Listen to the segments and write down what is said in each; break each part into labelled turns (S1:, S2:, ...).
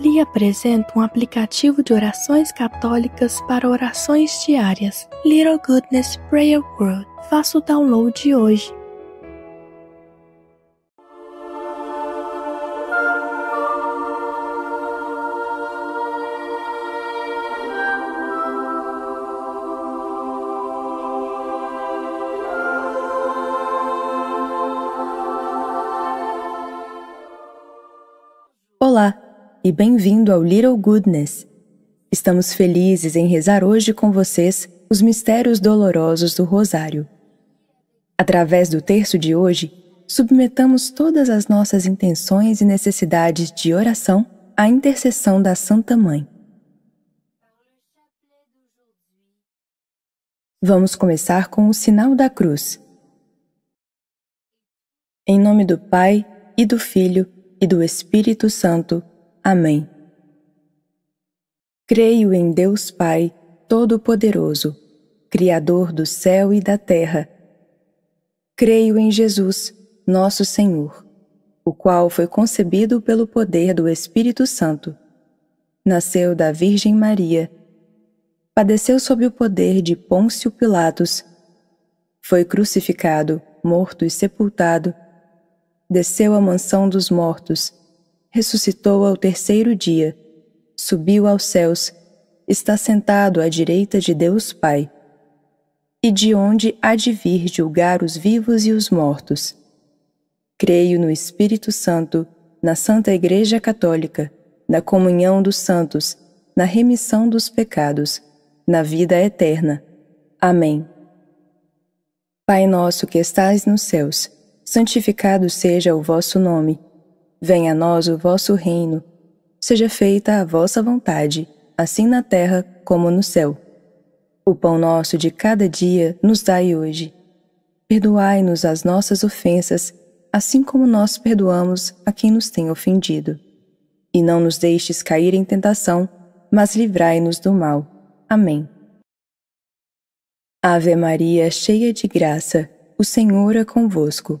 S1: lhe apresento um aplicativo de orações católicas para orações diárias, Little Goodness Prayer World. Faça o download hoje. e bem-vindo ao Little Goodness. Estamos felizes em rezar hoje com vocês os mistérios dolorosos do Rosário. Através do terço de hoje, submetamos todas as nossas intenções e necessidades de oração à intercessão da Santa Mãe. Vamos começar com o sinal da cruz. Em nome do Pai, e do Filho, e do Espírito Santo. Amém. Creio em Deus Pai, Todo-Poderoso, Criador do céu e da terra. Creio em Jesus, nosso Senhor, o qual foi concebido pelo poder do Espírito Santo. Nasceu da Virgem Maria. Padeceu sob o poder de Pôncio Pilatos. Foi crucificado, morto e sepultado. Desceu à mansão dos mortos ressuscitou ao terceiro dia, subiu aos céus, está sentado à direita de Deus Pai, e de onde há de vir julgar os vivos e os mortos. Creio no Espírito Santo, na Santa Igreja Católica, na comunhão dos santos, na remissão dos pecados, na vida eterna. Amém. Pai nosso que estais nos céus, santificado seja o vosso nome. Venha a nós o vosso reino. Seja feita a vossa vontade, assim na terra como no céu. O pão nosso de cada dia nos dai hoje. Perdoai-nos as nossas ofensas, assim como nós perdoamos a quem nos tem ofendido. E não nos deixes cair em tentação, mas livrai-nos do mal. Amém. Ave Maria, cheia de graça, o Senhor é convosco.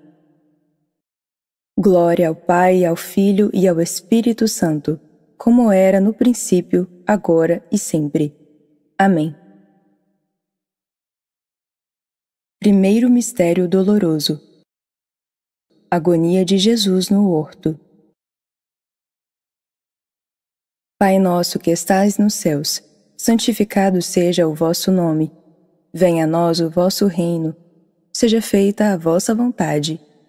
S1: Glória ao Pai, ao Filho e ao Espírito Santo, como era no princípio, agora e sempre. Amém. Primeiro Mistério Doloroso Agonia de Jesus no Horto Pai nosso que estais nos céus, santificado seja o vosso nome. Venha a nós o vosso reino. Seja feita a vossa vontade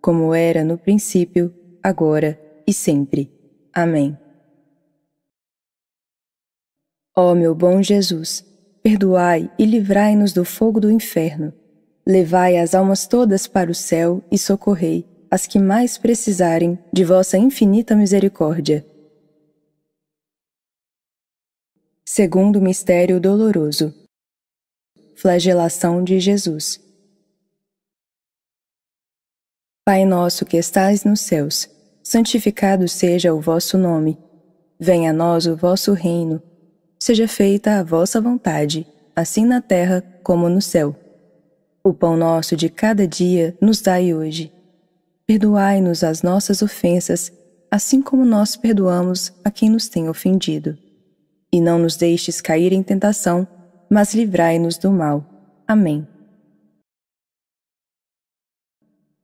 S1: como era no princípio, agora e sempre. Amém. Ó meu bom Jesus, perdoai e livrai-nos do fogo do inferno. Levai as almas todas para o céu e socorrei as que mais precisarem de vossa infinita misericórdia. Segundo mistério doloroso. Flagelação de Jesus. Pai nosso que estais nos céus, santificado seja o vosso nome. Venha a nós o vosso reino. Seja feita a vossa vontade, assim na terra como no céu. O pão nosso de cada dia nos dai hoje. Perdoai-nos as nossas ofensas, assim como nós perdoamos a quem nos tem ofendido. E não nos deixes cair em tentação, mas livrai-nos do mal. Amém.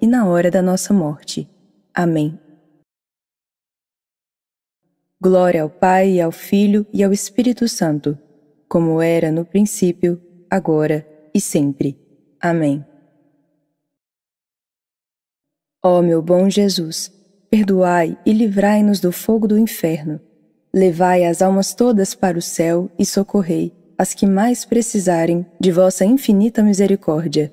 S1: e na hora da nossa morte. Amém. Glória ao Pai, ao Filho e ao Espírito Santo, como era no princípio, agora e sempre. Amém. Ó meu bom Jesus, perdoai e livrai-nos do fogo do inferno. Levai as almas todas para o céu e socorrei as que mais precisarem de vossa infinita misericórdia.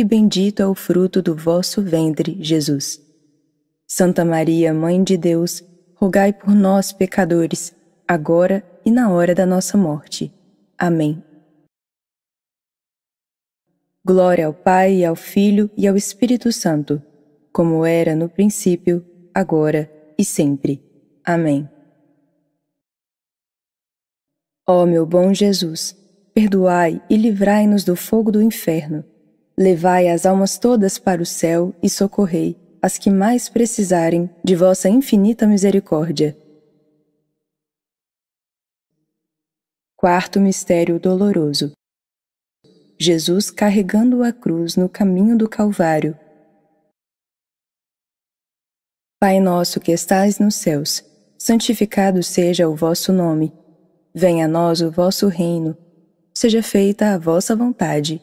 S1: e bendito é o fruto do vosso ventre, Jesus. Santa Maria, Mãe de Deus, rogai por nós, pecadores, agora e na hora da nossa morte. Amém. Glória ao Pai, ao Filho e ao Espírito Santo, como era no princípio, agora e sempre. Amém. Ó meu bom Jesus, perdoai e livrai-nos do fogo do inferno Levai as almas todas para o céu e socorrei as que mais precisarem de vossa infinita misericórdia. Quarto mistério doloroso. Jesus carregando a cruz no caminho do Calvário. Pai nosso que estais nos céus, santificado seja o vosso nome. Venha a nós o vosso reino. Seja feita a vossa vontade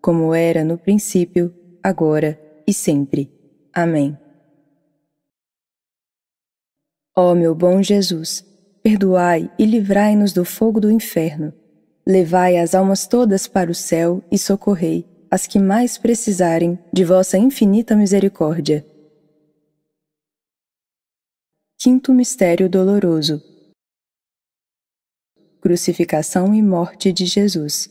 S1: como era no princípio, agora e sempre. Amém. Ó meu bom Jesus, perdoai e livrai-nos do fogo do inferno. Levai as almas todas para o céu e socorrei as que mais precisarem de vossa infinita misericórdia. Quinto Mistério Doloroso Crucificação e Morte de Jesus.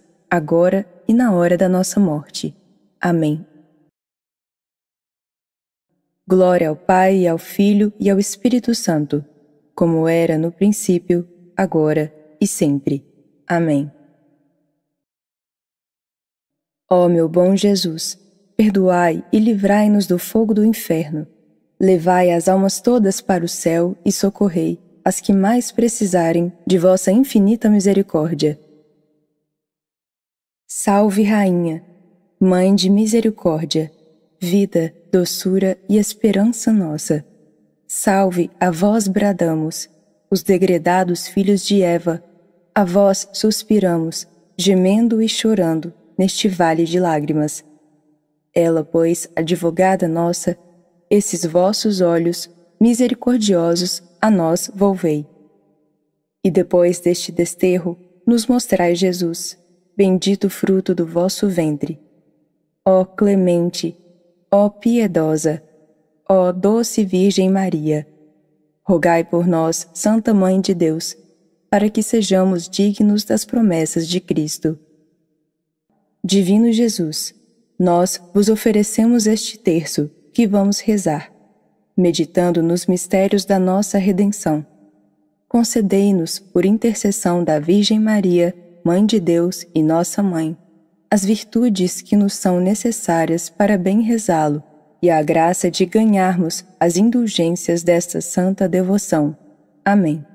S1: agora e na hora da nossa morte. Amém. Glória ao Pai, ao Filho e ao Espírito Santo, como era no princípio, agora e sempre. Amém. Ó meu bom Jesus, perdoai e livrai-nos do fogo do inferno. Levai as almas todas para o céu e socorrei as que mais precisarem de vossa infinita misericórdia. Salve, Rainha, Mãe de misericórdia, vida, doçura e esperança nossa. Salve, a vós bradamos, os degredados filhos de Eva, a vós suspiramos, gemendo e chorando neste vale de lágrimas. Ela, pois, advogada nossa, esses vossos olhos misericordiosos a nós volvei. E depois deste desterro, nos mostrai Jesus bendito fruto do vosso ventre. Ó clemente, ó piedosa, ó doce Virgem Maria, rogai por nós, Santa Mãe de Deus, para que sejamos dignos das promessas de Cristo. Divino Jesus, nós vos oferecemos este terço que vamos rezar, meditando nos mistérios da nossa redenção. Concedei-nos, por intercessão da Virgem Maria, Mãe de Deus e Nossa Mãe, as virtudes que nos são necessárias para bem rezá-lo e a graça de ganharmos as indulgências desta santa devoção. Amém.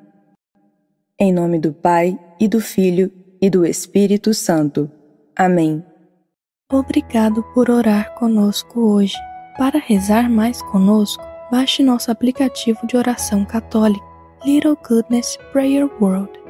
S1: Em nome do Pai e do Filho e do Espírito Santo. Amém. Obrigado por orar conosco hoje. Para rezar mais conosco, baixe nosso aplicativo de oração católica, Little Goodness Prayer World